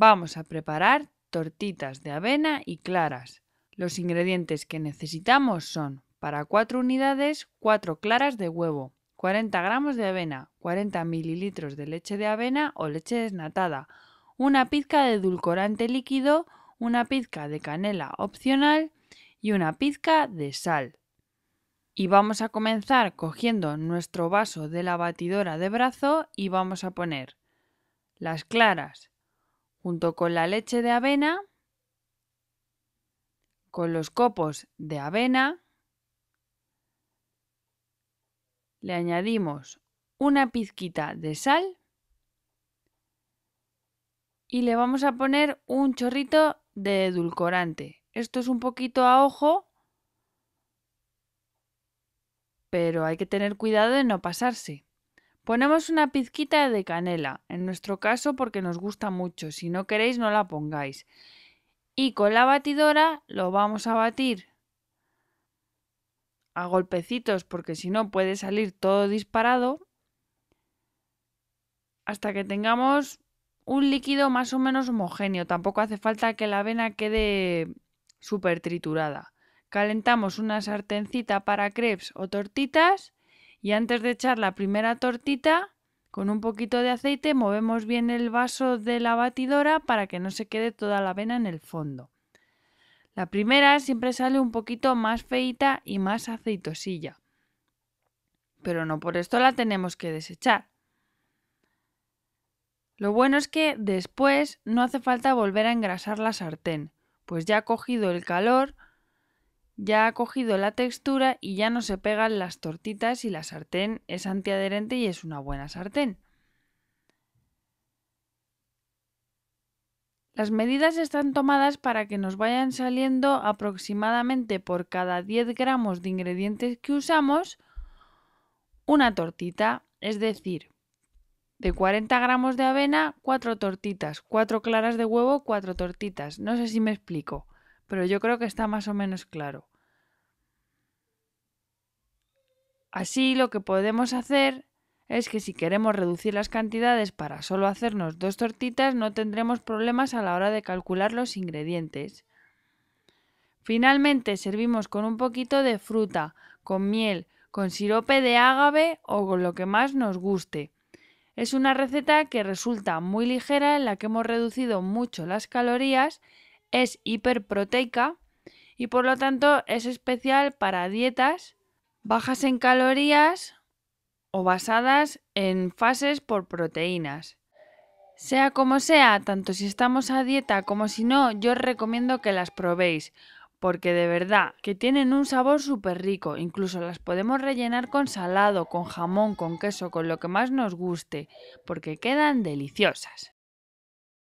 Vamos a preparar tortitas de avena y claras. Los ingredientes que necesitamos son para 4 unidades 4 claras de huevo, 40 gramos de avena, 40 mililitros de leche de avena o leche desnatada, una pizca de edulcorante líquido, una pizca de canela opcional y una pizca de sal. Y vamos a comenzar cogiendo nuestro vaso de la batidora de brazo y vamos a poner las claras junto con la leche de avena, con los copos de avena, le añadimos una pizquita de sal y le vamos a poner un chorrito de edulcorante. Esto es un poquito a ojo, pero hay que tener cuidado de no pasarse. Ponemos una pizquita de canela, en nuestro caso porque nos gusta mucho, si no queréis no la pongáis. Y con la batidora lo vamos a batir a golpecitos porque si no puede salir todo disparado hasta que tengamos un líquido más o menos homogéneo. Tampoco hace falta que la avena quede súper triturada. Calentamos una sartencita para crepes o tortitas y antes de echar la primera tortita, con un poquito de aceite movemos bien el vaso de la batidora para que no se quede toda la avena en el fondo. La primera siempre sale un poquito más feita y más aceitosilla. Pero no por esto la tenemos que desechar. Lo bueno es que después no hace falta volver a engrasar la sartén, pues ya ha cogido el calor, ya ha cogido la textura y ya no se pegan las tortitas y la sartén es antiadherente y es una buena sartén. Las medidas están tomadas para que nos vayan saliendo aproximadamente por cada 10 gramos de ingredientes que usamos una tortita, es decir, de 40 gramos de avena, 4 tortitas, 4 claras de huevo, 4 tortitas. No sé si me explico pero yo creo que está más o menos claro. Así lo que podemos hacer es que si queremos reducir las cantidades para solo hacernos dos tortitas, no tendremos problemas a la hora de calcular los ingredientes. Finalmente servimos con un poquito de fruta, con miel, con sirope de ágave o con lo que más nos guste. Es una receta que resulta muy ligera en la que hemos reducido mucho las calorías es hiperproteica y por lo tanto es especial para dietas bajas en calorías o basadas en fases por proteínas. Sea como sea, tanto si estamos a dieta como si no, yo os recomiendo que las probéis, porque de verdad que tienen un sabor súper rico, incluso las podemos rellenar con salado, con jamón, con queso, con lo que más nos guste, porque quedan deliciosas.